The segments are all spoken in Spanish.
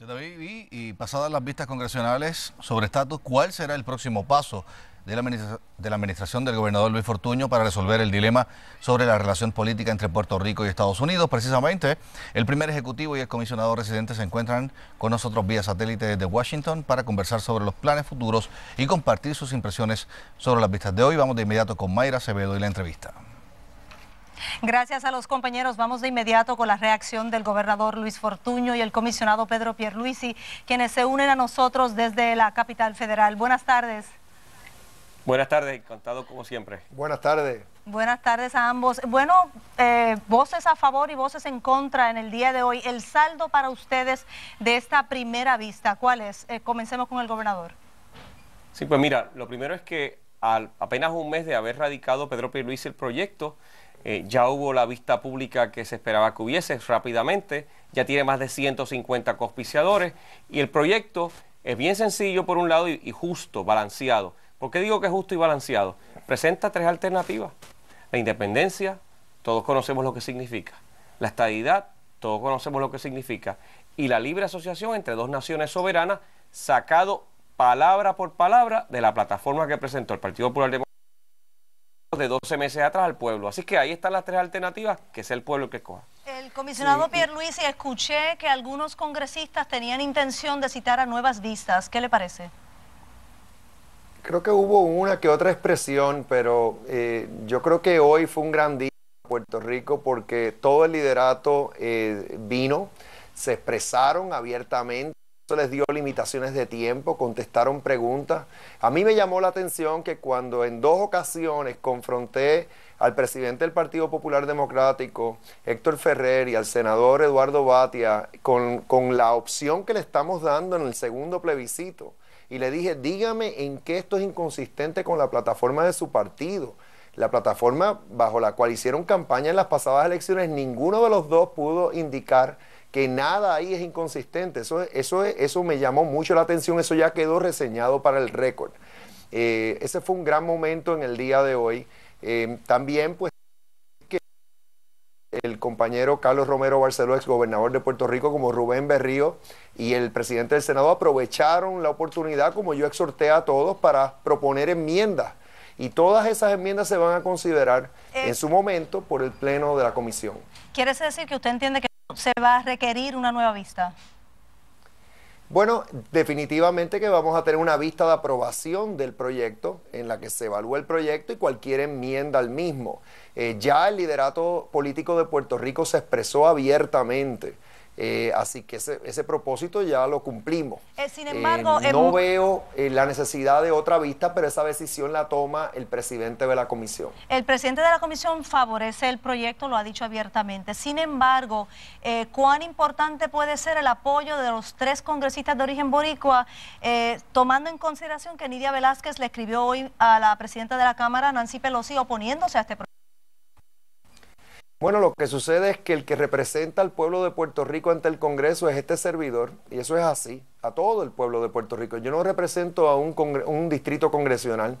y, pasadas las vistas congresionales sobre estatus, ¿cuál será el próximo paso de la, de la administración del gobernador Luis Fortuño para resolver el dilema sobre la relación política entre Puerto Rico y Estados Unidos? Precisamente, el primer ejecutivo y el comisionado residente se encuentran con nosotros vía satélite desde Washington para conversar sobre los planes futuros y compartir sus impresiones sobre las vistas de hoy. Vamos de inmediato con Mayra Acevedo y la entrevista. Gracias a los compañeros, vamos de inmediato con la reacción del gobernador Luis Fortuño y el comisionado Pedro Pierluisi, quienes se unen a nosotros desde la capital federal. Buenas tardes. Buenas tardes, contado como siempre. Buenas tardes. Buenas tardes a ambos. Bueno, eh, voces a favor y voces en contra en el día de hoy. El saldo para ustedes de esta primera vista, ¿cuál es? Eh, comencemos con el gobernador. Sí, pues mira, lo primero es que al apenas un mes de haber radicado Pedro Pierluisi el proyecto, eh, ya hubo la vista pública que se esperaba que hubiese rápidamente, ya tiene más de 150 cospiciadores y el proyecto es bien sencillo por un lado y, justo, balanceado. ¿Por qué digo que es justo y balanceado? Presenta tres alternativas. La independencia, todos conocemos lo que significa. La estabilidad todos conocemos lo que significa. Y la libre asociación entre dos naciones soberanas, sacado palabra por palabra de la plataforma que presentó el Partido Popular Democrático de 12 meses atrás al pueblo. Así que ahí están las tres alternativas, que sea el pueblo el que escoja. El comisionado Pierre Luis, escuché que algunos congresistas tenían intención de citar a nuevas vistas. ¿Qué le parece? Creo que hubo una que otra expresión, pero eh, yo creo que hoy fue un gran día en Puerto Rico porque todo el liderato eh, vino, se expresaron abiertamente les dio limitaciones de tiempo, contestaron preguntas. A mí me llamó la atención que cuando en dos ocasiones confronté al presidente del Partido Popular Democrático, Héctor Ferrer, y al senador Eduardo Batia, con la opción que le estamos dando en el segundo plebiscito, y le dije, dígame en qué esto es inconsistente con la plataforma de su partido la plataforma bajo la cual hicieron campaña en las pasadas elecciones, ninguno de los dos pudo indicar que nada ahí es inconsistente. Eso, eso, eso me llamó mucho la atención, eso ya quedó reseñado para el récord. Eh, ese fue un gran momento en el día de hoy. Eh, también, pues, que el compañero Carlos Romero Barceló, ex gobernador de Puerto Rico, como Rubén Berrío y el presidente del Senado aprovecharon la oportunidad, como yo exhorté a todos, para proponer enmiendas. Y todas esas enmiendas se van a considerar en eh. su momento por el Pleno de la Comisión. ¿Quiere decir que usted entiende que se va a requerir una nueva vista? Bueno, definitivamente que vamos a tener una vista de aprobación del proyecto en la que se evalúa el proyecto y cualquier enmienda al mismo. Eh, ya el liderato político de Puerto Rico se expresó abiertamente eh, así que ese, propósito ya lo cumplimos. Eh, sin eh, embargo, no veo la necesidad de otra vista, pero esa decisión la toma el presidente de la comisión. El presidente de la comisión favorece el proyecto, lo ha dicho abiertamente. Sin embargo, ¿cuán importante puede ser el apoyo de los tres congresistas de origen boricua, tomando en consideración que Nidia Velázquez le escribió hoy a la presidenta de la Cámara, Nancy Pelosi, oponiéndose a este proyecto? Bueno, lo que sucede es que el que representa al pueblo de Puerto Rico ante el Congreso es este servidor, y eso es así, a todo el pueblo de Puerto Rico. Yo no represento a un, distrito congresional.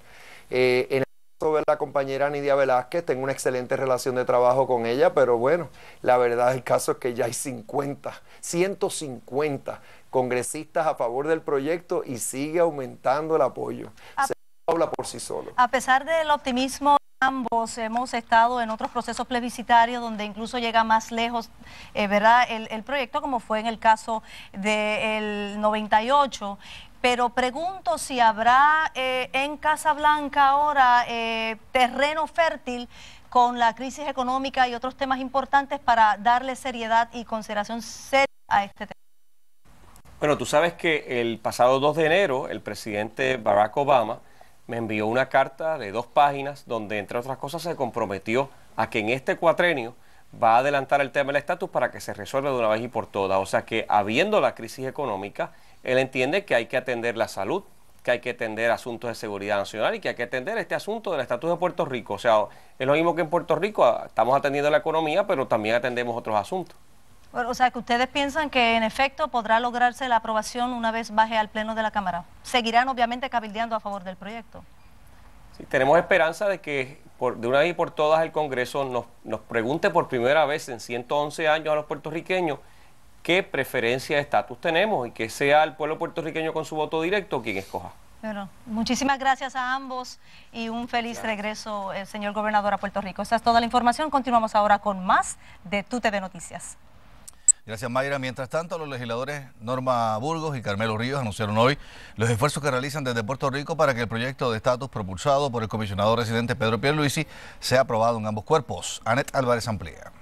Eh, en de la compañera Nidia Velázquez, tengo una excelente relación de trabajo con ella, pero bueno, la verdad del caso es que ya hay 50, 150 congresistas a favor del proyecto y sigue aumentando el apoyo. Se habla por sí solo. A pesar del optimismo Ambos hemos estado en otros procesos plebiscitarios donde incluso llega más lejos, eh, ¿verdad? El, proyecto, como fue en el caso del 98. Pero pregunto si habrá en eh, en Casablanca ahora eh, terreno fértil con la crisis económica y otros temas importantes para darle seriedad y consideración seria a este tema. Bueno, tú sabes que el pasado 2 de enero el presidente Barack Obama me envió una carta de dos páginas donde, entre otras cosas, se comprometió a que en este cuatrenio va a adelantar el tema del estatus para que se resuelva de una vez y por todas. O sea que, habiendo la crisis económica, él entiende que hay que atender la salud, que hay que atender asuntos de seguridad nacional y que hay que atender este asunto del estatus de Puerto Rico. O sea, es lo mismo que en Puerto Rico, estamos atendiendo la economía, pero también atendemos otros asuntos. O sea, que ustedes piensan que en efecto podrá lograrse la aprobación una vez baje al Pleno de la Cámara. Seguirán obviamente cabildeando a favor del proyecto. tenemos esperanza de que de una vez y por todas el Congreso nos, pregunte por primera vez en 111 años a los puertorriqueños qué preferencia de estatus tenemos y que sea el pueblo puertorriqueño con su voto directo quien escoja. Bueno, muchísimas gracias a ambos y un feliz regreso, eh, señor gobernador, a Puerto Rico. Esa es toda la información. Continuamos ahora con más de Tu TV Noticias. Gracias, Mayra. Mientras tanto, los legisladores Norma Burgos y Carmelo Ríos anunciaron hoy los esfuerzos que realizan desde Puerto Rico para que el proyecto de estatus propulsado por el comisionado residente Pedro Pierluisi sea aprobado en ambos cuerpos. Anet Álvarez amplía.